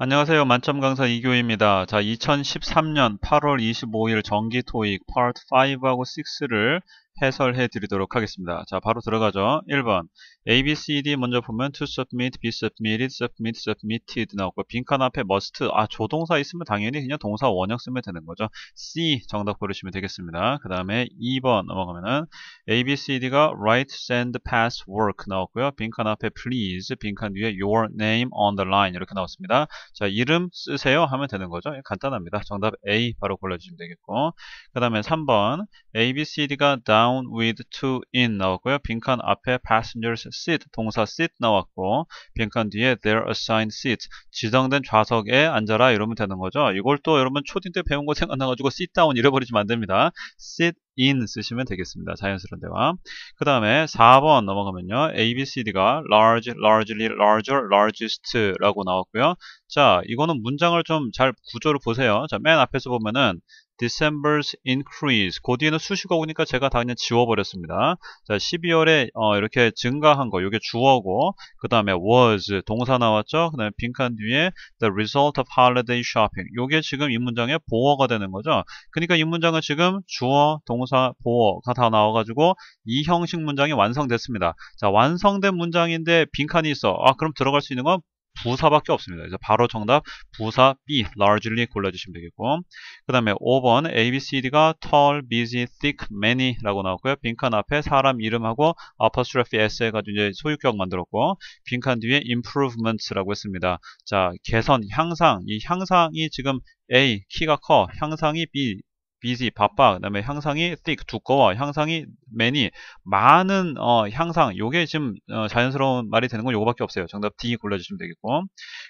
안녕하세요. 만점 강사 이교입니다. 자, 2013년 8월 25일 정기 토익 파트 5하고 6를 해설해 드리도록 하겠습니다. 자, 바로 들어가죠. 1번. A, B, C, D 먼저 보면 to submit, be submitted, submit, submitted 나왔고 빈칸 앞에 must, 아, 조동사 있으면 당연히 그냥 동사 원형 쓰면 되는 거죠. C 정답 고르시면 되겠습니다. 그 다음에 2번 넘어가면은 A, B, C, D가 write, send, pass, work 나왔고요. 빈칸 앞에 please, 빈칸 위에 your name on the line 이렇게 나왔습니다. 자, 이름 쓰세요 하면 되는 거죠. 예, 간단합니다. 정답 A 바로 골라주시면 되겠고 그 다음에 3번 A, B, C, D가 down down with t o in 나왔고요. 빈칸 앞에 passengers seat 동사 seat 나왔고 빈칸 뒤에 their assigned s e a t 지정된 좌석에 앉아라 이러면 되는 거죠. 이걸 또 여러분 초딩 때 배운 거 생각나가지고 sit down 잃어버리시면 안 됩니다. sit in 쓰시면 되겠습니다. 자연스러운 대화. 그 다음에 4번 넘어가면요. ABCD가 large, largely, larger, largest라고 나왔고요. 자, 이거는 문장을 좀 잘 구조를 보세요. 자, 맨 앞에서 보면은 December's increase. 그 뒤에는 수식어 오니까 제가 다 그냥 지워버렸습니다. 자, 12월에 어, 이렇게 증가한 거, 이게 주어고, 그 다음에 was 동사 나왔죠. 그 다음에 빈칸 뒤에 the result of holiday shopping. 이게 지금 이 문장의 보어가 되는 거죠. 그러니까 이 문장은 지금 주어, 동사, 보어가 다 나와가지고 이 형식 문장이 완성됐습니다. 자, 완성된 문장인데 빈칸이 있어. 아, 그럼 들어갈 수 있는 건 부사밖에 없습니다. 그래 바로 정답 부사 B largely 골라주시면 되겠고 그 다음에 5번 A, B, C, D가 tall, busy, thick, many 라고 나왔고요. 빈칸 앞에 사람 이름하고 apostrophe S 해가지고 이제 소유격 만들었고 빈칸 뒤에 improvements라고 했습니다. 자 개선, 향상 이 향상이 지금 A 키가 커 향상이 B busy 바빠 그다음에 향상이 thick 두꺼워 향상이 many 많은 어, 향상 요게 지금 어, 자연스러운 말이 되는 건 요거밖에 없어요 정답 D 골라주시면 되겠고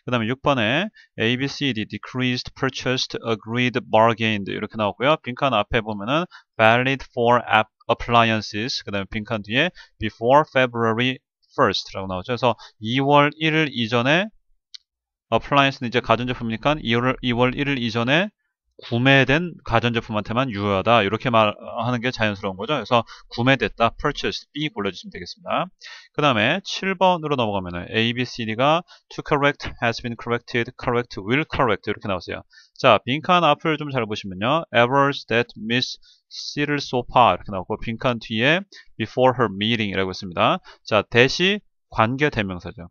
그 다음에 6번에 A, B, C, D decreased, purchased, agreed, bargained 이렇게 나왔고요 빈칸 앞에 보면은 valid for app, appliances 그 다음에 빈칸 뒤에 before February 1st 라고 나오죠 그래서 2월 1일 이전에 appliance는 이제 가전제품이니까 2월, 2월 1일 이전에 구매된 가전제품한테만 유효하다 이렇게 말하는 게 자연스러운 거죠 그래서 구매됐다 purchased B 골라주시면 되겠습니다 그 다음에 7번으로 넘어가면 A, B, C, D가 to correct, has been corrected, correct, will correct 이렇게 나오세요 자 빈칸 앞을 좀 잘 보시면요 errors that miss e C를 so far 이렇게 나오고 빈칸 뒤에 before her meeting 이라고 있습니다 자 대시 관계 대명사죠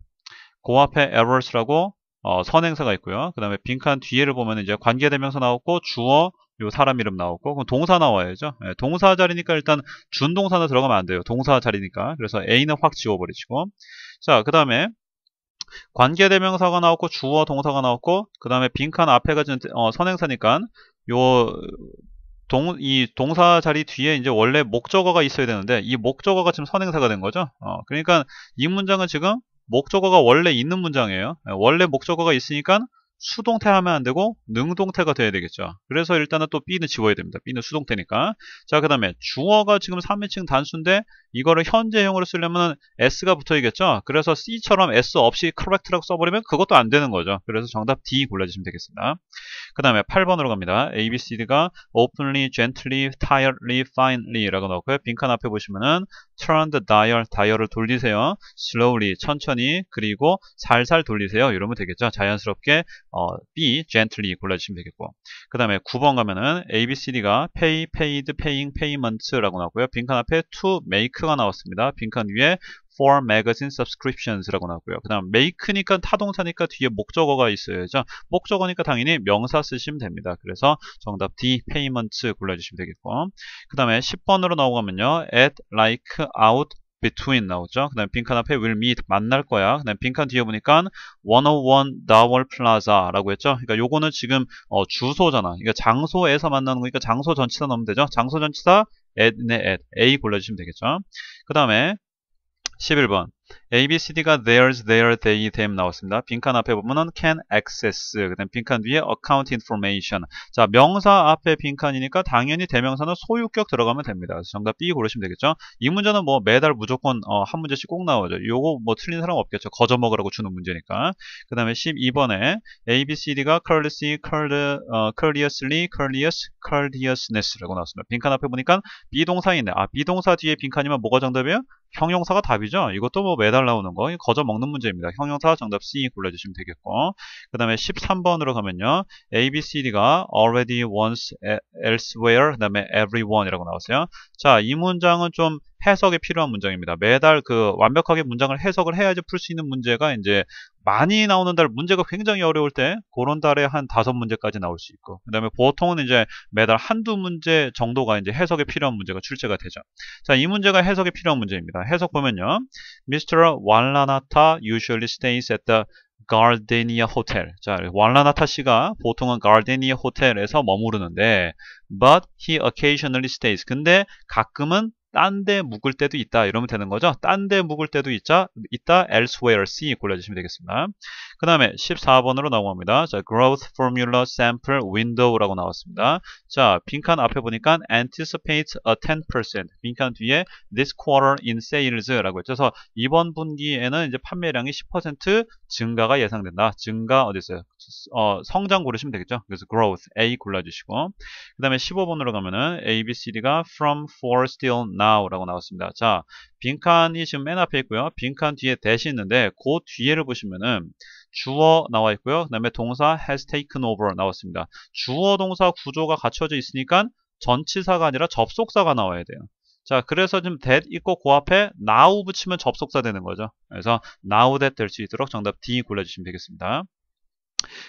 그 앞에 errors라고 어, 선행사가 있고요. 그 다음에 빈칸 뒤에를 보면 이제 관계대명사 나왔고 주어 요 사람 이름 나왔고 그럼 동사 나와야죠. 예, 동사 자리니까 일단 준동사는 들어가면 안 돼요. 동사 자리니까 그래서 A는 확 지워버리시고 자 그 다음에 관계대명사가 나왔고 주어 동사가 나왔고 그 다음에 빈칸 앞에가 어, 선행사니까 요 동, 이 동사 자리 뒤에 이제 원래 목적어가 있어야 되는데 이 목적어가 지금 선행사가 된 거죠. 어, 그러니까 이 문장은 지금 목적어가 원래 있는 문장이에요. 네, 원래 목적어가 있으니까 수동태 하면 안 되고 능동태가 돼야 되겠죠. 그래서 일단은 또 B는 지워야 됩니다. B는 수동태니까. 자, 그 다음에 주어가 지금 3인칭 단수인데 이거를 현재형으로 쓰려면 S가 붙어야겠죠. 그래서 C처럼 S 없이 correct라고 써버리면 그것도 안 되는 거죠. 그래서 정답 D 골라주시면 되겠습니다. 그 다음에 8번으로 갑니다. A, B, C, D가 openly, gently, tiredly, finely라고 넣고요. 빈칸 앞에 보시면은 turn the dial, 다이얼을 돌리세요. slowly, 천천히, 그리고 살살 돌리세요. 이러면 되겠죠. 자연스럽게 어, B, gently 골라주시면 되겠고 그 다음에 9번 가면은 ABCD가 pay, paid, paying, payment라고 나오고요. 빈칸 앞에 to make가 나왔습니다. 빈칸 위에 for magazine subscriptions라고 나오고요. 그 다음 make니까 타동사니까 뒤에 목적어가 있어야죠. 목적어니까 당연히 명사 쓰시면 됩니다. 그래서 정답 D, payment 골라주시면 되겠고 그 다음에 10번으로 넘어가면요. at, like, out, between 나오죠. 그 다음에 빈칸 앞에 will meet 만날 거야. 그 다음에 빈칸 뒤에 보니까 101 Dowell Plaza라고 했죠. 그러니까 요거는 지금 어, 주소잖아. 그러니까 장소에서 만나는 거니까 장소 전치사 넣으면 되죠. 장소 전치사 at, 네, at, a 골라주시면 되겠죠. 그 다음에 11번 A, B, C, D가 theirs, their, they, them 나왔습니다. 빈칸 앞에 보면은 can access, 그다음 빈칸 뒤에 account information. 자 명사 앞에 빈칸이니까 당연히 대명사는 소유격 들어가면 됩니다. 그래서 정답 B 고르시면 되겠죠. 이 문제는 뭐 매달 무조건 어, 한 문제씩 꼭 나오죠. 요거 뭐 틀린 사람 없겠죠. 거저 먹으라고 주는 문제니까. 그 다음에 12번에 A, B, C, D가 curlessly, curl, y 어, curliously, curlious, curliousness라고 나왔습니다. 빈칸 앞에 보니까 비동사인데 아 비동사 뒤에 빈칸이면 뭐가 정답이에요? 형용사가 답이죠. 이것도 뭐 매달 나오는 거 거저 먹는 문제입니다. 형용사 정답 C 골라주시면 되겠고 그 다음에 13번으로 가면요. A, B, C, D가 already, once, e- elsewhere 그 다음에 everyone이라고 나오세요. 자이 문장은 좀 해석이 필요한 문장입니다. 매달 그 완벽하게 문장을 해석을 해야지 풀 수 있는 문제가 이제 많이 나오는 달 문제가 굉장히 어려울 때 그런 달에 한 다섯 문제까지 나올 수 있고 그 다음에 보통은 이제 매달 한두 문제 정도가 이제 해석에 필요한 문제가 출제가 되죠 자이 문제가 해석에 필요한 문제입니다 해석 보면요 Mr. 왈라나타 usually stays at the 가르데니아 호텔 자 왈라나타 씨가 보통은 가르데니아 호텔에서 머무르는데 but he occasionally stays 근데 가끔은 딴데 묵을 때도 있다 이러면 되는 거죠 딴 데 묵을 때도 있자, 있다 elsewhere C 골라주시면 되겠습니다 그 다음에 14번으로 넘어갑니다 자 growth formula sample window라고 나왔습니다 자 빈칸 앞에 보니까 anticipate a 10% 빈칸 뒤에 this quarter in sales라고 했죠 그래서 이번 분기에는 이제 판매량이 10% 증가가 예상된다 증가 어디 있어요 어, 성장 고르시면 되겠죠. 그래서 growth A 골라주시고 그 다음에 15번으로 가면은 A, B, C, D가 from, for, still, now라고 나왔습니다. 자 빈칸이 지금 맨 앞에 있고요. 빈칸 뒤에 대시 있는데 그 뒤에를 보시면은 주어 나와 있고요. 그 다음에 동사 has taken over 나왔습니다. 주어 동사 구조가 갖춰져 있으니까 전치사가 아니라 접속사가 나와야 돼요. 자, 그래서 지금 that 있고 그 앞에 now 붙이면 접속사 되는 거죠. 그래서 now that 될 수 있도록 정답 D 골라주시면 되겠습니다.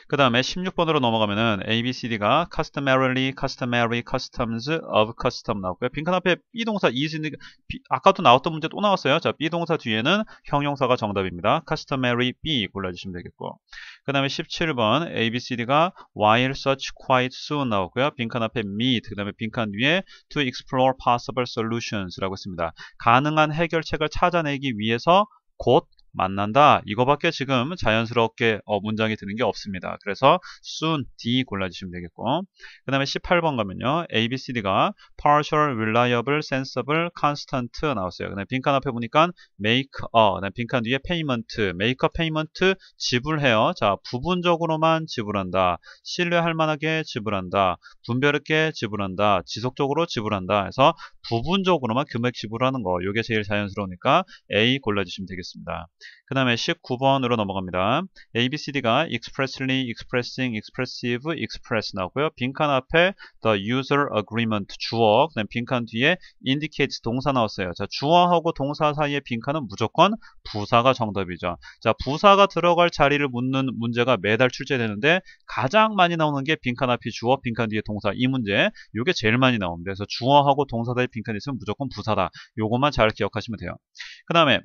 그 다음에 16번으로 넘어가면은 ABCD가 customarily, customary, customs, of custom 나왔고요. 빈칸 앞에 B 동사 is니까 아까도 나왔던 문제 또 나왔어요. 자, B 동사 뒤에는 형용사가 정답입니다. customary B 골라주시면 되겠고. 그 다음에 17번 ABCD가 while such quite soon 나왔고요. 빈칸 앞에 meet, 그 다음에 빈칸 위에 to explore possible solutions라고 있습니다. 가능한 해결책을 찾아내기 위해서 곧 만난다 이거밖에 지금 자연스럽게 어, 문장이 드는 게 없습니다 그래서 soon D 골라주시면 되겠고 그 다음에 18번 가면요 ABCD가 partial, reliable, sensible, constant 나왔어요 그 다음에 빈칸 앞에 보니까 make a 그 다음에 빈칸 뒤에 payment, make a payment 지불해요 자 부분적으로만 지불한다 신뢰할 만하게 지불한다 분별 있게 지불한다 지속적으로 지불한다 해서 부분적으로만 금액 지불하는 거 이게 제일 자연스러우니까 A 골라주시면 되겠습니다 그 다음에 19번으로 넘어갑니다. ABCD가 expressly, expressing, expressive, express 나오고요. 빈칸 앞에 the user agreement 주어, 그다음 빈칸 뒤에 indicates 동사 나왔어요. 자, 주어하고 동사 사이의 빈칸은 무조건 부사가 정답이죠. 자, 부사가 들어갈 자리를 묻는 문제가 매달 출제되는데 가장 많이 나오는 게 빈칸 앞이 주어, 빈칸 뒤에 동사 이 문제. 요게 제일 많이 나옵니다. 그래서 주어하고 동사 사이 빈칸이 있으면 무조건 부사다. 요것만 잘 기억하시면 돼요. 그 다음에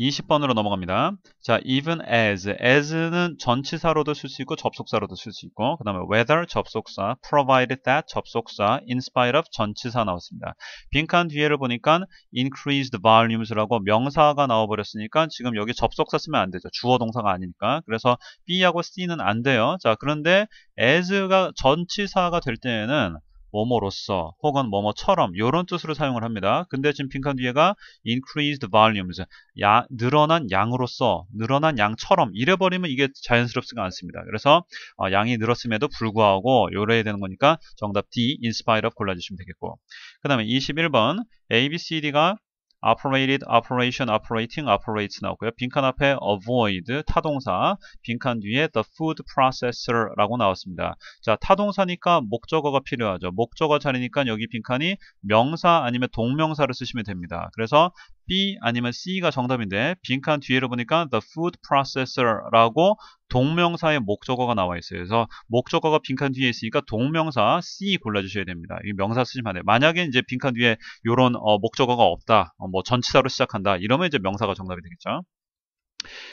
20번으로 넘어갑니다. 자, even as. as는 전치사로도 쓸 수 있고 접속사로도 쓸 수 있고 그 다음에 whether 접속사, provided that 접속사, in spite of 전치사 나왔습니다. 빈칸 뒤에를 보니까 increased volumes라고 명사가 나와버렸으니까 지금 여기 접속사 쓰면 안 되죠. 주어 동사가 아니니까. 그래서 B하고 C는 안 돼요. 자, 그런데 as가 전치사가 될 때에는 뭐뭐로서 혹은 뭐뭐처럼 이런 뜻으로 사용을 합니다. 근데 지금 빈칸 뒤에가 increased v o l u m e 야, 늘어난 양으로서 늘어난 양처럼 잃어버리면 이게 자연스럽지가 않습니다. 그래서 어, 양이 늘었음에도 불구하고 요래야 되는 거니까 정답 D in spite of 골라주시면 되겠고 그 다음에 21번 A, B, C, D가 operated, operation, operating, operates 나오고요. 빈칸 앞에 avoid, 타동사, 빈칸 뒤에 the food processor라고 나왔습니다. 자, 타동사니까 목적어가 필요하죠. 목적어 자리니까 여기 빈칸이 명사 아니면 동명사를 쓰시면 됩니다. 그래서 B 아니면 C가 정답인데 빈칸 뒤에로 보니까 the food processor라고 동명사의 목적어가 나와 있어요. 그래서 목적어가 빈칸 뒤에 있으니까 동명사 C 골라주셔야 됩니다. 이 명사 쓰지마세요 만약에 이제 빈칸 뒤에 이런 어, 목적어가 없다, 어, 뭐 전치사로 시작한다 이러면 이제 명사가 정답이 되겠죠.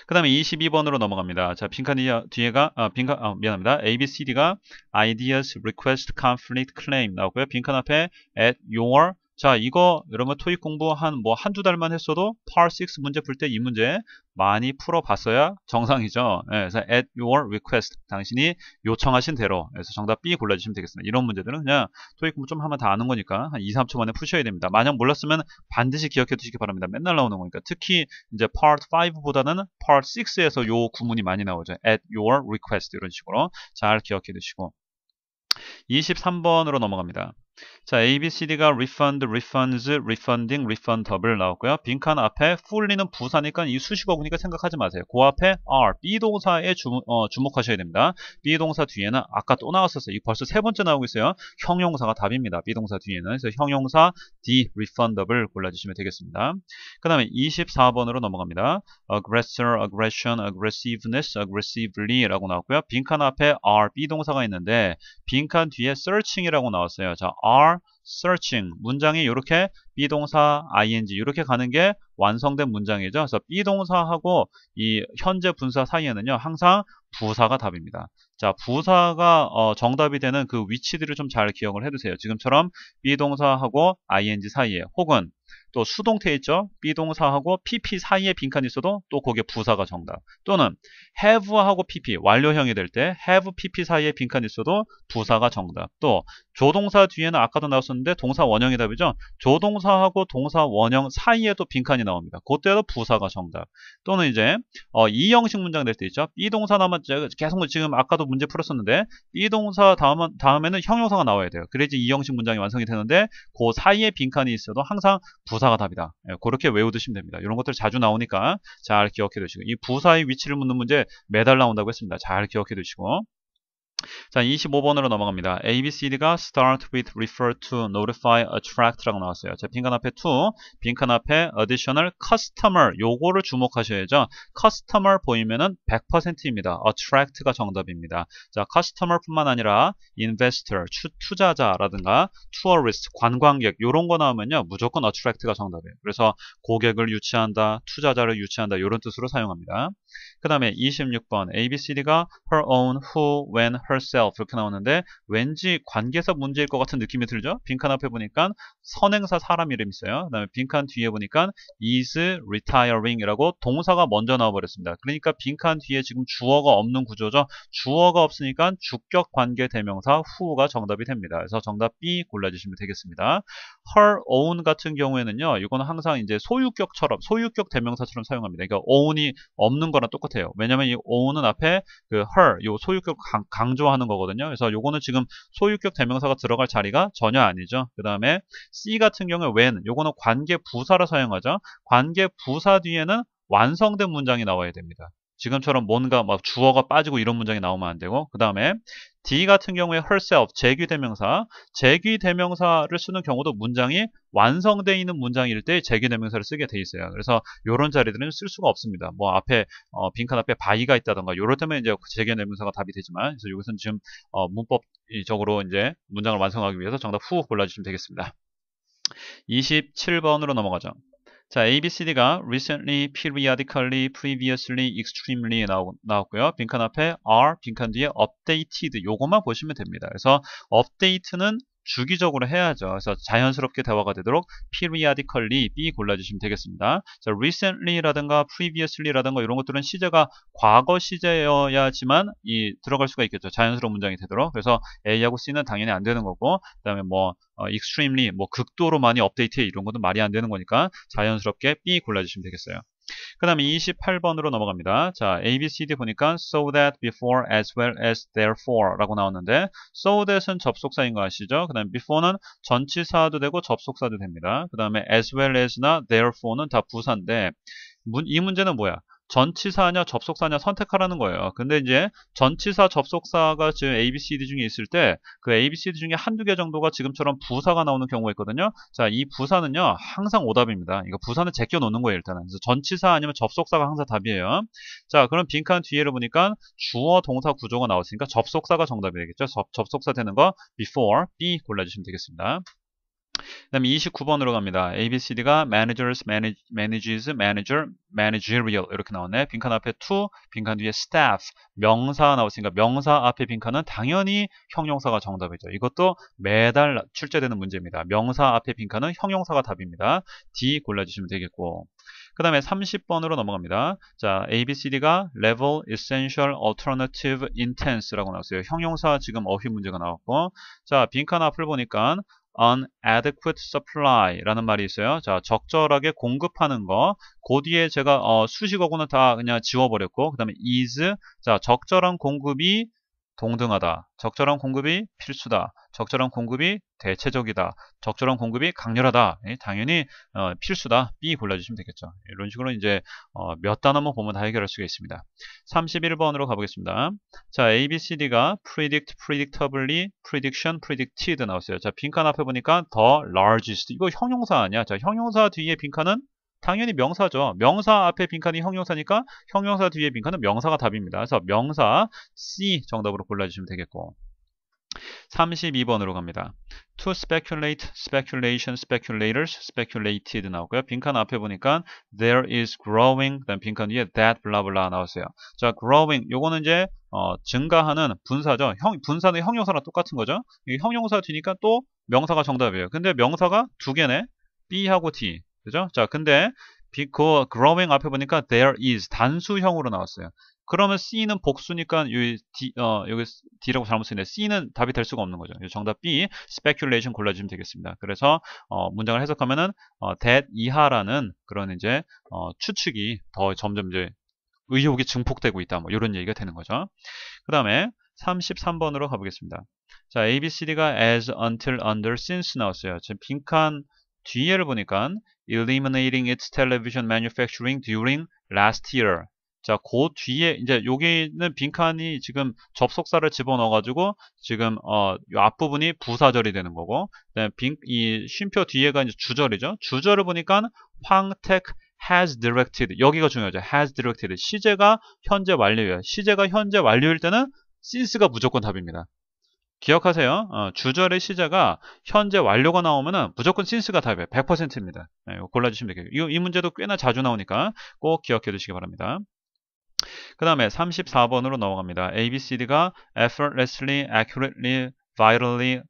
그 다음에 22번으로 넘어갑니다. 자, 빈칸 뒤에가, 아, 빈칸, 아, 미안합니다. ABCD가 ideas, request, conflict, claim 나오고요. 빈칸 앞에 at your 자, 이거 여러분 토익 공부 한 뭐 한두 달만 했어도 par6 문제 풀 때 이 문제 많이 풀어 봤어야 정상이죠. 예, 그래서 at your request 당신이 요청하신 대로 그래서 정답 B 골라 주시면 되겠습니다. 이런 문제들은 그냥 토익 공부 좀 하면 다 아는 거니까 한 2, 3초 만에 푸셔야 됩니다. 만약 몰랐으면 반드시 기억해 두시기 바랍니다. 맨날 나오는 거니까. 특히 이제 part 5보다는 part 6에서 요 구문이 많이 나오죠. at your request 이런 식으로 잘 기억해 두시고 23번으로 넘어갑니다. 자, A, B, C, D가 refund, refunds, refunding, refundable 나왔고요. 빈칸 앞에 fully는 부사니까 이 수식어구니까 생각하지 마세요. 그 앞에 r b 동사에 주, 어, 주목하셔야 됩니다. b 동사 뒤에는 아까 또 나왔었어요. 이 벌써 세 번째 나오고 있어요. 형용사가 답입니다. b 동사 뒤에는. 그래서 형용사 D, refundable 골라주시면 되겠습니다. 그 다음에 24번으로 넘어갑니다. aggressor, aggression, aggressiveness, aggressively 라고 나왔고요. 빈칸 앞에 r b 동사가 있는데 빈칸 뒤에 searching이라고 나왔어요. 자, are searching 문장이 이렇게 비동사 ing 이렇게 가는 게 완성된 문장이죠. 그래서 비동사하고 이 현재 분사 사이에는요 항상 부사가 답입니다. 자 부사가 어, 정답이 되는 그 위치들을 좀 잘 기억을 해두세요. 지금처럼 비동사하고 ing 사이에 혹은 또 수동태 있죠? 비동사하고 pp 사이에 빈칸이 있어도 또 거기에 부사가 정답. 또는 have하고 pp 완료형이 될 때 have pp 사이에 빈칸이 있어도 부사가 정답. 또 조동사 뒤에는 아까도 나왔었는데 동사 원형이 답이죠. 조동사하고 동사 원형 사이에도 빈칸이 나옵니다. 그때도 부사가 정답. 또는 이제 어, 이 형식 문장 될 때 있죠. 비동사 남은 계속 지금 아까도 문제 풀었었는데 비동사 다음, 다음에는 형용사가 나와야 돼요. 그래야지 이 형식 문장이 완성이 되는데 그 사이에 빈칸이 있어도 항상 부사 부사가 답이다. 예, 그렇게 외우두시면 됩니다. 이런 것들 자주 나오니까 잘 기억해 두시고 이 부사의 위치를 묻는 문제 매달 나온다고 했습니다. 잘 기억해 두시고 자, 25번으로 넘어갑니다. ABCD가 start with, refer to, notify, attract라고 나왔어요. 자, 빈칸 앞에 to, 빈칸 앞에 additional, customer 요거를 주목하셔야죠. customer 보이면은 100%입니다. attract가 정답입니다. 자, customer뿐만 아니라 investor, 추, 투자자라든가 tourist, 관광객 요런 거 나오면요. 무조건 attract가 정답이에요. 그래서 고객을 유치한다, 투자자를 유치한다 요런 뜻으로 사용합니다. 그 다음에 26번 ABCD가 her own, who, when, her herself 이렇게 나오는데 왠지 관계사 문제일 것 같은 느낌이 들죠? 빈칸 앞에 보니까 선행사 사람 이름 있어요. 그 다음에 빈칸 뒤에 보니까 is retiring 이라고 동사가 먼저 나와버렸습니다. 그러니까 빈칸 뒤에 지금 주어가 없는 구조죠. 주어가 없으니까 주격 관계 대명사 후가 정답이 됩니다. 그래서 정답 B 골라주시면 되겠습니다. her own 같은 경우에는요. 이건 항상 이제 소유격처럼 소유격 대명사처럼 사용합니다. 그러니까 own이 없는 거랑 똑같아요. 왜냐면 이 own은 앞에 그 her 요 소유격 강, 강조하는 거거든요. 그래서 요거는 지금 소유격 대명사가 들어갈 자리가 전혀 아니죠. 그 다음에 C 같은 경우에 when 요거는 관계 부사를 사용하죠. 관계 부사 뒤에는 완성된 문장이 나와야 됩니다. 지금처럼 뭔가 막 주어가 빠지고 이런 문장이 나오면 안 되고 그 다음에 D 같은 경우에 herself 제귀 대명사 제귀 대명사를 쓰는 경우도 문장이 완성되어 있는 문장일 때 제귀 대명사를 쓰게 돼 있어요 그래서 이런 자리들은 쓸 수가 없습니다 뭐 앞에 어, 빈칸 앞에 바위가 있다던가 요럴 때면 이제 제귀 대명사가 답이 되지만 그래서 여기서는 지금 어, 문법적으로 이제 문장을 완성하기 위해서 정답 후 골라주시면 되겠습니다 27번으로 넘어가죠 자, ABCD가 recently, periodically, previously, extremely 나오, 나왔고요. 빈칸 앞에 are, 빈칸 뒤에 updated 요것만 보시면 됩니다. 그래서 update는 주기적으로 해야죠. 그래서 자연스럽게 대화가 되도록 periodically B 골라주시면 되겠습니다. 자, recently라든가 previously라든가 이런 것들은 시제가 과거 시제여야지만 이 들어갈 수가 있겠죠. 자연스러운 문장이 되도록. 그래서 A하고 C는 당연히 안 되는 거고, 그 다음에 뭐 어, extremely, 뭐 극도로 많이 업데이트해 이런 것도 말이 안 되는 거니까 자연스럽게 B 골라주시면 되겠어요. 그 다음에 28번으로 넘어갑니다. 자, A, B, C, D 보니까 so that, before, as well as, therefore 라고 나오는데 so that은 접속사인 거 아시죠? 그 다음에 before는 전치사도 되고 접속사도 됩니다. 그 다음에 as well as나 therefore는 다 부사인데 문, 이 문제는 뭐야? 전치사냐 접속사냐 선택하라는 거예요. 근데 이제 전치사 접속사가 지금 A, B, C, D 중에 있을 때 그 A, B, C, D 중에 한두 개 정도가 지금처럼 부사가 나오는 경우가 있거든요. 자, 이 부사는요. 항상 오답입니다. 이거 부사는 제껴 놓는 거예요, 일단은. 그래서 전치사 아니면 접속사가 항상 답이에요. 자, 그럼 빈칸 뒤에를 보니까 주어 동사 구조가 나왔으니까 접속사가 정답이 되겠죠. 접, 속사 되는 거 before B e 골라 주시면 되겠습니다. 그 다음에 29번으로 갑니다. ABCD가 managers, manage, manages, manager, managerial 이렇게 나오네. 빈칸 앞에 to, 빈칸 뒤에 staff, 명사 나왔으니까 명사 앞에 빈칸은 당연히 형용사가 정답이죠. 이것도 매달 출제되는 문제입니다. 명사 앞에 빈칸은 형용사가 답입니다. D 골라주시면 되겠고. 그 다음에 30번으로 넘어갑니다. 자, ABCD가 level, essential, alternative, intense라고 나왔어요. 형용사 지금 어휘 문제가 나왔고, 자, 빈칸 앞을 보니까 an adequate supply라는 말이 있어요. 자, 적절하게 공급하는 거. 그 뒤에 제가 어, 수식어구는다 그냥 지워버렸고, 그 다음에 is, 자, 적절한 공급이 동등하다. 적절한 공급이 필수다. 적절한 공급이 대체적이다. 적절한 공급이 강렬하다. 예, 당연히 어, 필수다. B 골라주시면 되겠죠. 예, 이런 식으로 이제 어, 몇 단어만 보면 다 해결할 수가 있습니다. 31번으로 가보겠습니다. 자, A, B, C, D가 predict, predictably, prediction, predicted 나왔어요. 자, 빈칸 앞에 보니까 the largest. 이거 형용사 아니야? 자, 형용사 뒤에 빈칸은 당연히 명사죠. 명사 앞에 빈칸이 형용사니까 형용사 뒤에 빈칸은 명사가 답입니다. 그래서 명사 C 정답으로 골라주시면 되겠고 32번으로 갑니다. To speculate, speculation, speculators, speculated 나오고요. 빈칸 앞에 보니까 there is growing, 그다음 빈칸 위에 that, blah blah 나왔어요. 자, growing 요거는 이제 어, 증가하는 분사죠. 형, 분사는 형용사랑 똑같은 거죠. 형용사 뒤니까 또 명사가 정답이에요. 근데 명사가 두 개네. B하고 D. 그죠? 자, 근데 그 growing 앞에 보니까 there is 단수형으로 나왔어요. 그러면 C는 복수니까 여기 D, 어, 여기 D라고 잘못 쓰이네. C는 답이 될 수가 없는 거죠. 정답 B, speculation 골라주시면 되겠습니다. 그래서 어, 문장을 해석하면은 어, that 이하라는 그런 이제 어, 추측이 더 점점 이제 의혹이 증폭되고 있다. 뭐 이런 얘기가 되는 거죠. 그 다음에 33번으로 가보겠습니다. 자, A, B, C, D가 as, until, under, since 나왔어요. 지금 빈칸 뒤에를 보니까 eliminating its television manufacturing during last year. 자, 그 뒤에 이제 여기는 빈칸이 지금 접속사를 집어넣어가지고 지금 어 앞부분이 부사절이 되는 거고, 빈, 이 쉼표 뒤에가 이제 주절이죠. 주절을 보니까 황택 has directed 여기가 중요하죠. has directed 시제가 현재 완료예요. 시제가 현재 완료일 때는 since가 무조건 답입니다. 기억하세요. 어, 주절의 시제가 현재 완료가 나오면 무조건 신스가 답이에요. 100%입니다. 네, 골라주시면 되겠고요. 이, 이 문제도 꽤나 자주 나오니까 꼭 기억해 두시기 바랍니다. 그 다음에 34번으로 넘어갑니다. ABCD가 effortlessly, accurately, virally,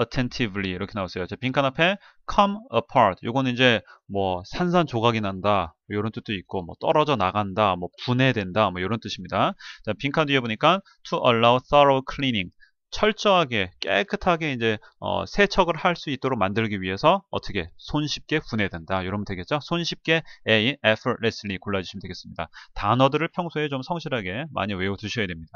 attentively 이렇게 나오세요 빈칸 앞에 come apart. 이건 이제 뭐 산산조각이 난다. 이런 뭐 뜻도 있고 뭐 떨어져 나간다. 뭐 분해된다. 뭐 이런 뜻입니다. 자, 빈칸 뒤에 보니까 to allow thorough cleaning. 철저하게 깨끗하게 이제 어, 세척을 할 수 있도록 만들기 위해서 어떻게 손쉽게 분해 된다 이러면 되겠죠 손쉽게 A, effortlessly 골라주시면 되겠습니다 단어들을 평소에 좀 성실하게 많이 외워두셔야 됩니다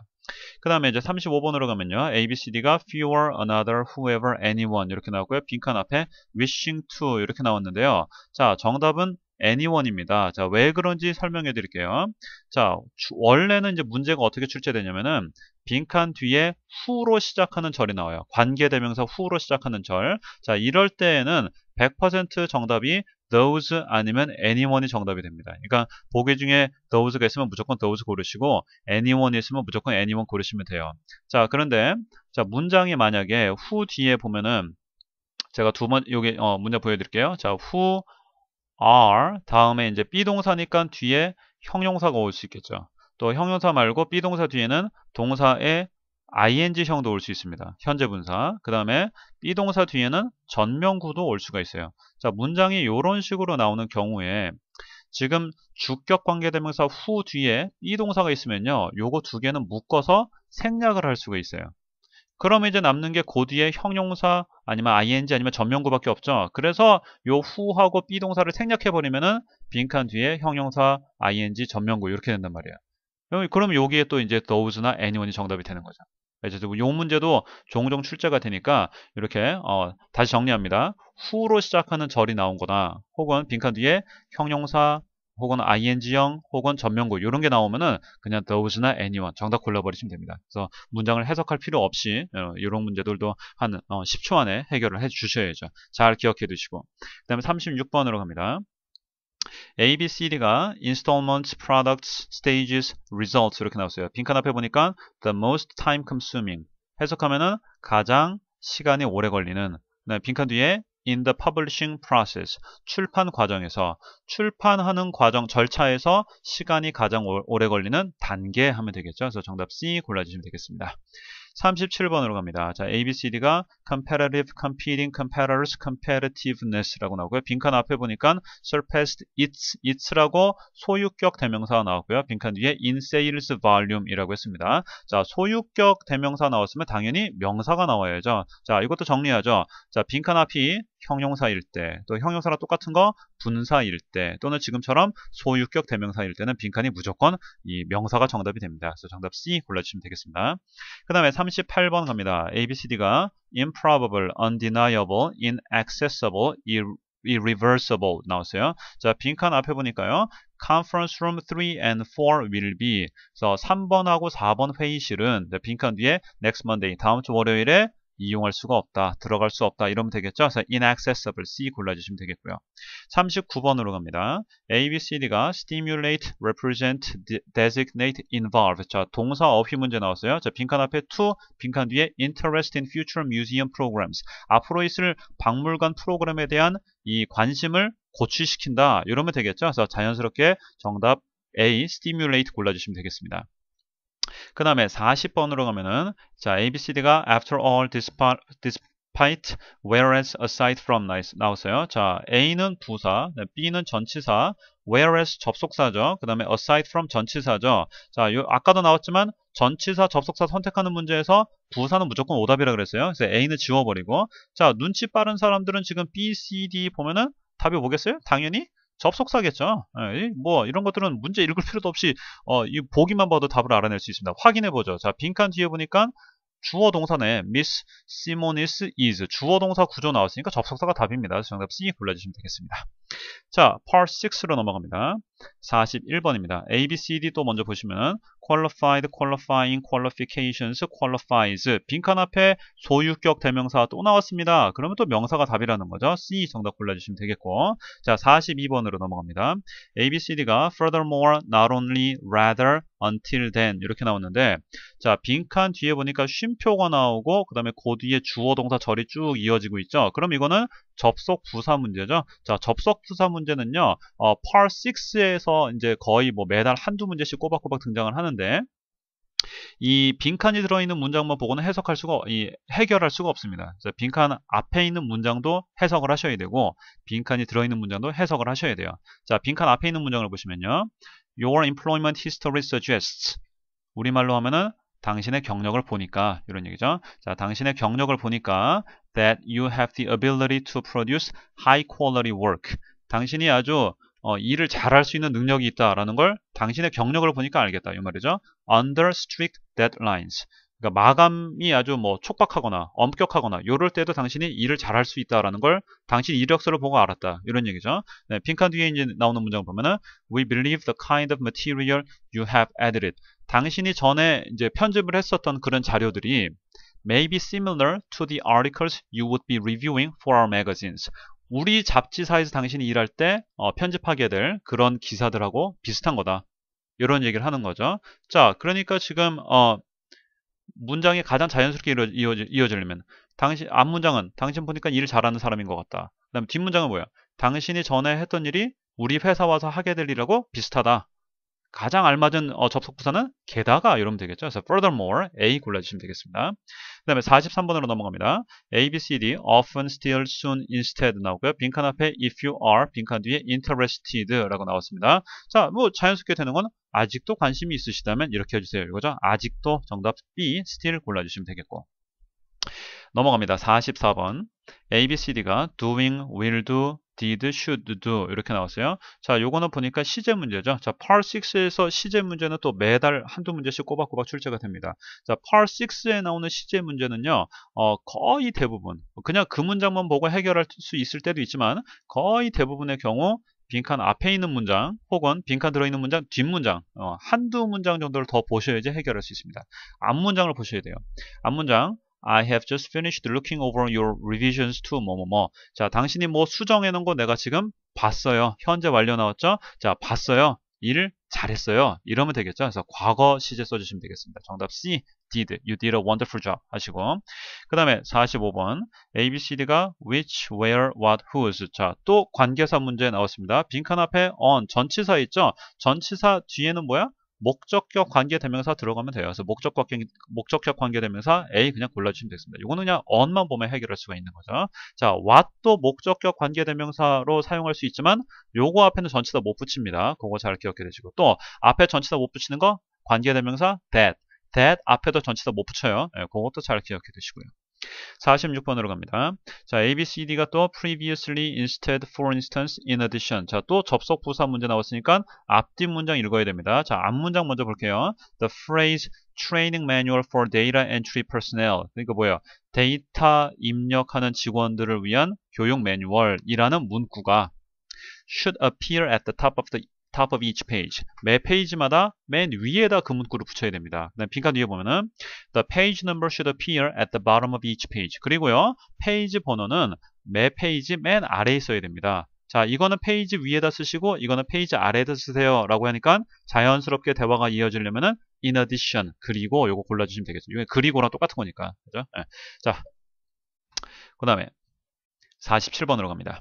그 다음에 이제 35번으로 가면요 A, B, C, D가 fewer, another, whoever, anyone 이렇게 나왔고요 빈칸 앞에 wishing to 이렇게 나왔는데요 자 정답은 anyone입니다. 자, 왜 그런지 설명해 드릴게요. 자, 원래는 이제 문제가 어떻게 출제되냐면은 빈칸 뒤에 후로 시작하는 절이 나와요. 관계대명사 후로 시작하는 절. 자, 이럴 때에는 100% 정답이 those 아니면 anyone이 정답이 됩니다. 그러니까 보기 중에 those가 있으면 무조건 those 고르시고 anyone이 있으면 무조건 anyone 고르시면 돼요. 자, 그런데 자, 문장이 만약에 후 뒤에 보면은 제가 두 번 여기 어, 문장 보여드릴게요. 자, who are 다음에 이제 비동사니까 뒤에 형용사가 올 수 있겠죠. 또 형용사 말고 비동사 뒤에는 동사의 ing형도 올 수 있습니다. 현재 분사. 그 다음에 비동사 뒤에는 전명구도 올 수가 있어요. 자, 문장이 이런 식으로 나오는 경우에 지금 주격 관계대명사 후 뒤에 이 동사가 있으면요. 요거 두 개는 묶어서 생략을 할 수가 있어요. 그럼 이제 남는 게그 뒤에 형용사 아니면 ing 아니면 전명구밖에 없죠. 그래서 요 후하고 비동사를 생략해버리면은 빈칸 뒤에 형용사 ing 전명구 이렇게 된단 말이에요. 어, 그럼 여기에 또 이제 those나 anyone이 정답이 되는 거죠. 이제 예, 요 문제도 종종 출제가 되니까 이렇게 어, 다시 정리합니다. 후로 시작하는 절이 나온 거나 혹은 빈칸 뒤에 형용사 혹은 ing형 혹은 전면구 이런 게 나오면은 그냥 those나 anyone 정답 골라버리시면 됩니다. 그래서 문장을 해석할 필요 없이 이런 어, 문제들도 한 10초 어, 안에 해결을 해 주셔야죠. 잘 기억해 두시고 그 다음에 36번으로 갑니다. A, B, C, D가 installments, products, stages, results 이렇게 나왔어요. 빈칸 앞에 보니까 the most time consuming 해석하면은 가장 시간이 오래 걸리는 네, 빈칸 뒤에 in the publishing process 출판 과정에서 출판하는 과정 절차에서 시간이 가장 오래 걸리는 단계 하면 되겠죠. 그래서 정답 C 골라주시면 되겠습니다. 37번으로 갑니다. 자, ABCD가 c o m p e r a t i v e competing, comparers, e c o m p e r a t i v e n e s s 라고 나오고요. 빈칸 앞에 보니까 surpassed its, its라고 소유격 대명사가 나왔고요. 빈칸 뒤에 in sales volume이라고 했습니다. 자, 소유격 대명사 나왔으면 당연히 명사가 나와야죠. 자, 이것도 정리하죠. 자, 빈칸 앞이 형용사일 때, 또 형용사랑 똑같은 거 분사일 때, 또는 지금처럼 소유격 대명사일 때는 빈칸이 무조건 이 명사가 정답이 됩니다. 그래서 정답 C 골라주시면 되겠습니다. 그 다음에 38번 갑니다. A, B, C, D가 improbable, undeniable, inaccessible, irreversible 나왔어요. 자, 빈칸 앞에 보니까요. Conference room 3 and 4 will be. 그래서 3번하고 4번 회의실은 네, 빈칸 뒤에 next Monday, 다음 주 월요일에 이용할 수가 없다. 들어갈 수 없다. 이러면 되겠죠? 그래서 inaccessible C 골라주시면 되겠고요. 39번으로 갑니다. A, B, C, D가 stimulate, represent, designate, involve. 자, 동사 어휘 문제 나왔어요. 자, 빈칸 앞에 to, 빈칸 뒤에 interest in future museum programs. 앞으로 있을 박물관 프로그램에 대한 이 관심을 고취시킨다. 이러면 되겠죠? 그래서 자연스럽게 정답 A, stimulate 골라주시면 되겠습니다. 그 다음에 40번으로 가면은 자 ABCD가 after all despite, despite whereas aside from 나왔어요. 자 A는 부사, 네, B는 전치사, whereas 접속사죠. 그 다음에 aside from 전치사죠. 자 요, 아까도 나왔지만 전치사, 접속사 선택하는 문제에서 부사는 무조건 오답이라 그랬어요. 그래서 A는 지워버리고 자 눈치 빠른 사람들은 지금 B, C, D 보면은 답이 뭐겠어요? 당연히 접속사겠죠. 예, 뭐 이런 것들은 문제 읽을 필요도 없이 어, 이 보기만 봐도 답을 알아낼 수 있습니다. 확인해 보죠. 자, 빈칸 뒤에 보니까 주어 동사네. Miss Simonis is 주어 동사 구조 나왔으니까 접속사가 답입니다. 정답 C 골라주시면 되겠습니다. 자, part 6로 넘어갑니다. 41번입니다. A, B, C, D 또 먼저 보시면 qualified, qualifying, qualifications, qualifies 빈칸 앞에 소유격 대명사 또 나왔습니다. 그러면 또 명사가 답이라는 거죠. C 정답 골라주시면 되겠고 자 42번으로 넘어갑니다. A, B, C, D가 furthermore, not only, rather, until then 이렇게 나왔는데 자 빈칸 뒤에 보니까 쉼표가 나오고 그 다음에 그 뒤에 주어 동사 절이 쭉 이어지고 있죠. 그럼 이거는 접속 부사 문제죠. 자 접속 수 투사 문제는요, 어, par 6에서 이제 거의 뭐 매달 한두 문제씩 꼬박꼬박 등장을 하는데, 이 빈칸이 들어있는 문장만 보고는 해석할 수가 이 해결할 수가 없습니다. 그래서 빈칸 앞에 있는 문장도 해석을 하셔야 되고 빈칸이 들어있는 문장도 해석을 하셔야 돼요. 자, 빈칸 앞에 있는 문장을 보시면요. Your employment history suggests 우리말로 하면은 당신의 경력을 보니까 이런 얘기죠. 자, 당신의 경력을 보니까 that you have the ability to produce high quality work. 당신이 아주 어, 일을 잘할 수 있는 능력이 있다라는 걸 당신의 경력을 보니까 알겠다 이 말이죠. Under strict deadlines. 그러니까 마감이 아주 뭐 촉박하거나 엄격하거나 이럴 때도 당신이 일을 잘할 수 있다라는 걸 당신 이력서를 보고 알았다 이런 얘기죠. 네, 빈칸 뒤에 이제 나오는 문장을 보면은 We believe the kind of material you have added. 당신이 전에 이제 편집을 했었던 그런 자료들이 may be similar to the articles you would be reviewing for our magazines. 우리 잡지사에서 당신이 일할 때 어, 편집하게 될 그런 기사들하고 비슷한 거다. 이런 얘기를 하는 거죠. 자, 그러니까 지금 어, 문장이 가장 자연스럽게 이어, 이어지, 려면 당신 앞 문장은 당신 보니까 일을 잘하는 사람인 것 같다. 그다음 뒷 문장은 뭐야? 당신이 전에 했던 일이 우리 회사 와서 하게 될 일하고 비슷하다. 가장 알맞은 어, 접속부사는 게다가 이러면 되겠죠. 그래서 furthermore A 골라주시면 되겠습니다. 그 다음에 43번으로 넘어갑니다. A, B, C, D, often, still, soon, instead 나오고요. 빈칸 앞에 if you are, 빈칸 뒤에 interested라고 나왔습니다. 자, 뭐 자연스럽게 되는 건 아직도 관심이 있으시다면 이렇게 해주세요. 이거죠. 아직도 정답 B, still 골라주시면 되겠고. 넘어갑니다. 44번. A, B, C, D가 doing, will do, did, should, do 이렇게 나왔어요. 자, 요거는 보니까 시제 문제죠. 자, part 6에서 시제 문제는 또 매달 한두 문제씩 꼬박꼬박 출제가 됩니다. 자, part 6에 나오는 시제 문제는요. 어, 거의 대부분 그냥 그 문장만 보고 해결할 수 있을 때도 있지만 거의 대부분의 경우 빈칸 앞에 있는 문장 혹은 빈칸 들어있는 문장 뒷문장 어, 한두 문장 정도를 더 보셔야지 해결할 수 있습니다 앞문장을 보셔야 돼요 앞문장 I have just finished looking over your revisions to 뭐뭐뭐. 뭐. 자, 당신이 뭐 수정해 놓은 거 내가 지금 봤어요. 현재 완료 나왔죠? 자, 봤어요. 일 잘했어요. 이러면 되겠죠? 그래서 과거 시제 써주시면 되겠습니다. 정답 C, did. You did a wonderful job 하시고 그 다음에 45번 A, B, C, D가 which, where, what, whose 자, 또 관계사 문제 나왔습니다. 빈칸 앞에 on, 전치사 있죠? 전치사 뒤에는 뭐야? 목적격 관계대명사 들어가면 돼요. 그래서 목적격, 목적격 관계대명사 A 그냥 골라주시면 되겠습니다. 이거는 그냥 언만 보면 해결할 수가 있는 거죠. 자, what도 목적격 관계대명사로 사용할 수 있지만 요거 앞에는 전체다 못 붙입니다. 그거 잘 기억해 주시고 또 앞에 전체다 못 붙이는 거 관계대명사 that that 앞에도 전체다 못 붙여요. 네, 그것도 잘 기억해 두시고요. 46번으로 갑니다. 자, ABCD가 또 previously, instead, for instance, in addition. 자, 또 접속 부사 문제 나왔으니까 앞뒷 문장 읽어야 됩니다. 자, 앞 문장 먼저 볼게요. The phrase training manual for data entry personnel. 그러니까 뭐예요? 데이터 입력하는 직원들을 위한 교육 매뉴얼이라는 문구가 should appear at the top of the top of each page. 매 페이지마다 맨 위에다 그 문구를 붙여야 됩니다. 그다음 빈칸 위에 보면은 the page number should appear at the bottom of each page. 그리고요. 페이지 번호는 매 페이지 맨 아래에 써야 됩니다. 자, 이거는 페이지 위에다 쓰시고 이거는 페이지 아래에다 쓰세요라고 하니까 자연스럽게 대화가 이어지려면은 in addition 그리고 요거 골라 주시면 되겠죠. 이게 그리고랑 똑같은 거니까. 그죠? 네. 자. 그다음에 47번으로 갑니다.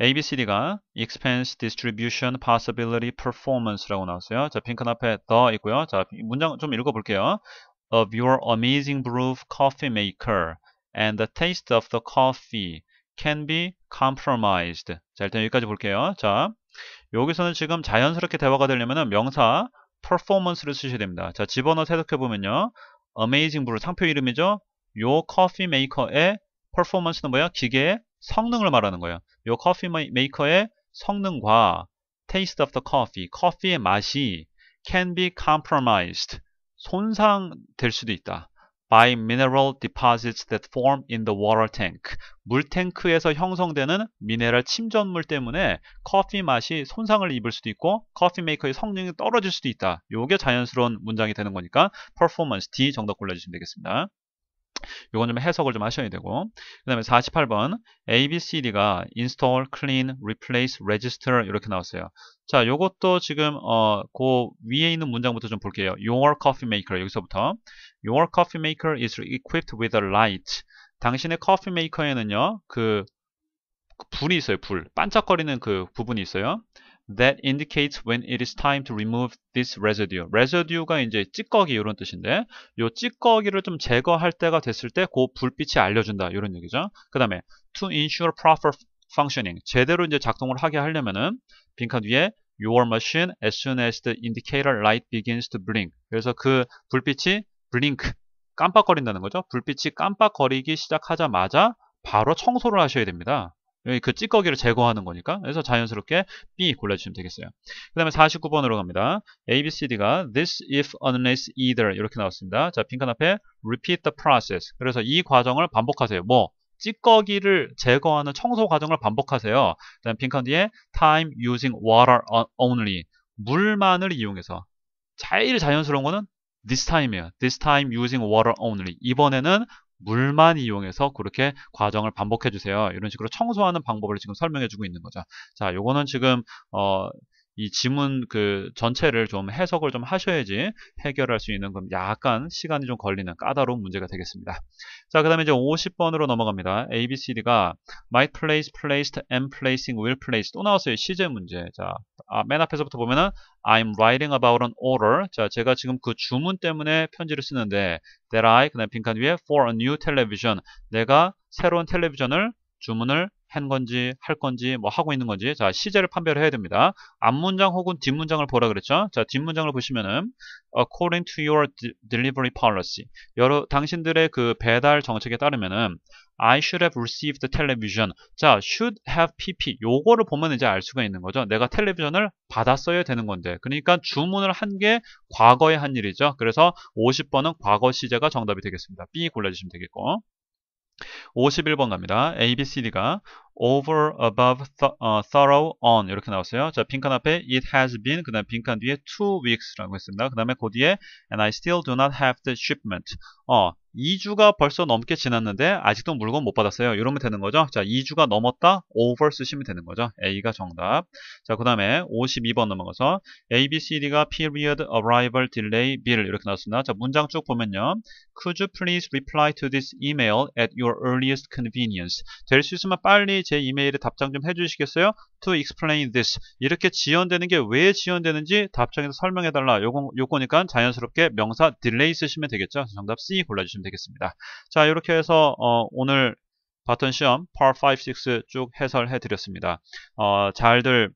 ABCD가 expense distribution possibility performance라고 나왔어요. 자, 핑크 앞에 t 있고요. 자, 문장 좀 읽어 볼게요. of your amazing brew coffee maker and the taste of the coffee can be compromised. 자, 일단 여기까지 볼게요. 자, 여기서는 지금 자연스럽게 대화가 되려면 명사 performance를 쓰셔야 됩니다. 자, 집어넣어 해석해 보면요. amazing brew 상표 이름이죠. coffee your m a k e r 의 performance는 뭐야? 기계의 성능을 말하는 거예요. 이 커피 메이커의 성능과 taste of the coffee, 커피의 맛이 can be compromised, 손상될 수도 있다. by mineral deposits that form in the water tank. 물탱크에서 형성되는 미네랄 침전물 때문에 커피 맛이 손상을 입을 수도 있고 커피 메이커의 성능이 떨어질 수도 있다. 요게 자연스러운 문장이 되는 거니까 performance D 정답 골라주시면 되겠습니다. 요건 좀 해석을 좀 하셔야 되고 그 다음에 48번 ABCD가 install, clean, replace, register 이렇게 나왔어요 자 요것도 지금 어, 그 위에 있는 문장부터 좀 볼게요 Your coffee maker 여기서부터 Your coffee maker is equipped with a light 당신의 커피 메이커에는요 그 불이 있어요 불 반짝거리는 그 부분이 있어요 that indicates when it is time to remove this residue. residue가 이제 찌꺼기 이런 뜻인데 요 찌꺼기를 좀 제거할 때가 됐을 때그 불빛이 알려준다 이런 얘기죠. 그 다음에 to ensure proper functioning 제대로 이제 작동을 하게 하려면은 빈칸 뒤에 your machine as soon as the indicator light begins to blink 그래서 그 불빛이 blink 깜빡거린다는 거죠. 불빛이 깜빡거리기 시작하자마자 바로 청소를 하셔야 됩니다. 그 찌꺼기를 제거하는 거니까 그래서 자연스럽게 B 골라주시면 되겠어요 그 다음에 49번으로 갑니다 A, B, C, D가 this, if, unless, either 이렇게 나왔습니다 자 빈칸 앞에 repeat the process 그래서 이 과정을 반복하세요 뭐 찌꺼기를 제거하는 청소 과정을 반복하세요 그 다음 빈칸 뒤에 time using water only 물만을 이용해서 제일 자연스러운 거는 this time이에요 this time using water only 이번에는 물만 이용해서 그렇게 과정을 반복해 주세요. 이런 식으로 청소하는 방법을 지금 설명해 주고 있는 거죠. 자, 요거는 지금 어이 지문 그 전체를 좀 해석을 좀 하셔야지 해결할 수 있는 약간 시간이 좀 걸리는 까다로운 문제가 되겠습니다. 자, 그 다음에 이제 50번으로 넘어갑니다. ABCD가 might place, placed, a m placing, will place 또 나왔어요. 시제 문제. 자, 아, 맨 앞에서부터 보면은 I'm writing about an order. 자, 제가 지금 그 주문 때문에 편지를 쓰는데 that I, 그 다음 에 빈칸 위에 for a new television. 내가 새로운 텔레비전을 주문을 한 건지 할 건지 뭐 하고 있는 건지 자 시제를 판별해야 됩니다. 앞문장 혹은 뒷문장을 보라 그랬죠. 자 뒷문장을 보시면은 according to your delivery policy 여러 당신들의 그 배달 정책에 따르면은 I should have received the television. 자, should have pp. 요거를 보면 이제 알 수가 있는 거죠. 내가 텔레비전을 받았어야 되는 건데. 그러니까 주문을 한 게 과거에 한 일이죠. 그래서 50번은 과거 시제가 정답이 되겠습니다. B 골라주시면 되겠고. 51번 갑니다. ABCD가 over, above, th 어, thorough, on 이렇게 나왔어요. 자, 빈칸 앞에 it has been, 그 다음 빈칸 뒤에 two weeks라고 했습니다. 그 다음에 그 뒤에 and I still do not have the shipment. 어, 2주가 벌써 넘게 지났는데 아직도 물건 못 받았어요. 이러면 되는 거죠. 자, 2주가 넘었다 over 쓰시면 되는 거죠. A가 정답. 자, 그 다음에 52번 넘어가서 A, B, C, D가 period, arrival, delay, bill 이렇게 나왔습니다. 자, 문장 쭉 보면요. Could you please reply to this email at your earliest convenience? 될 수 있으면 빨리 제 이메일에 답장 좀 해주시겠어요? To explain this. 이렇게 지연되는 게 왜 지연되는지 답장에서 설명해달라. 요거, 요거니까 자연스럽게 명사 delay 쓰시면 되겠죠. 정답 C 골라주시면 되겠습니다. 자, 이렇게 해서 어, 오늘 바톤 시험 Part 5, 6 쭉 해설해드렸습니다. 어, 잘들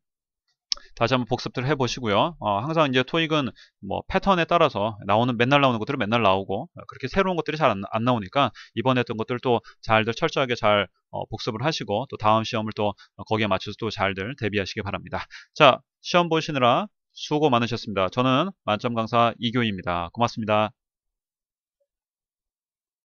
다시 한번 복습들 해보시고요. 어, 항상 이제 토익은 뭐 패턴에 따라서 나오는 맨날 나오는 것들은 맨날 나오고 어, 그렇게 새로운 것들이 잘 안 나오니까 이번에 했던 것들도 잘들 철저하게 잘 어, 복습을 하시고 또 다음 시험을 또 거기에 맞춰서 또 잘들 대비하시기 바랍니다. 자 시험 보시느라 수고 많으셨습니다. 저는 만점 강사 이교입니다. 희 고맙습니다.